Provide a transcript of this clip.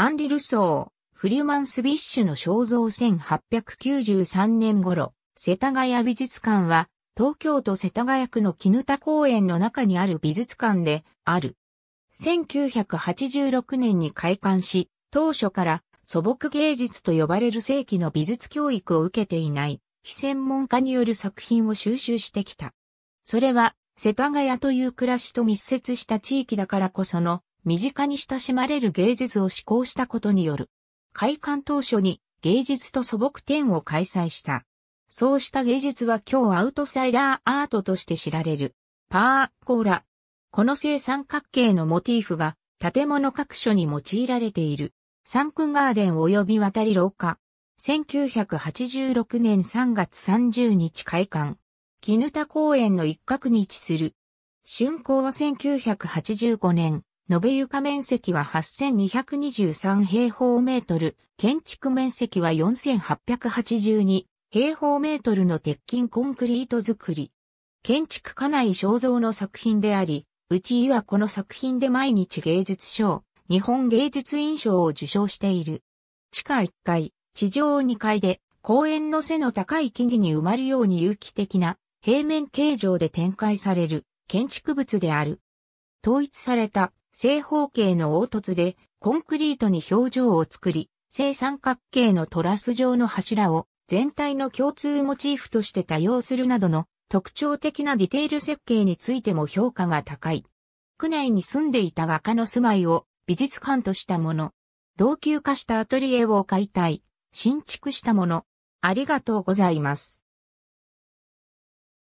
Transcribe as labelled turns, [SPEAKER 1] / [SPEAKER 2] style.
[SPEAKER 1] アンリ・ルソー、フリュマン・スビッシュの肖像1893年頃、世田谷美術館は、東京都世田谷区の絹田公園の中にある美術館である。1986年に開館し、当初から素朴芸術と呼ばれる世紀の美術教育を受けていない、非専門家による作品を収集してきた。それは、世田谷という暮らしと密接した地域だからこその身近に親しまれる芸術を施行したことによる。開館当初に芸術と素朴展を開催した。そうした芸術は今日アウトサイダーアートとして知られる。パーコーラ。この正三角形のモティーフが建物各所に用いられている。サンクンガーデン及び渡り廊下。1986年3月30日開館。絹田公園の一角に位置する。春光は1985年。延べ床面積は8223平方メートル、建築面積は4882平方メートルの鉄筋コンクリート作り。建築家内肖像の作品であり、内井はこの作品で毎日芸術賞、日本芸術院賞を受賞している。地下1階、地上2階で、公園の背の高い木々に埋まるように有機的な平面形状で展開される建築物である。統一された正方形の凹凸でコンクリートに表情を作り、正三角形のトラス状の柱を全体の共通モチーフとして多用するなどの特徴的なディテール設計についても評価が高い。区内に住んでいた画家の住まいを美術館としたもの。老朽化したアトリエを解体、新築したもの。ありがとうございます。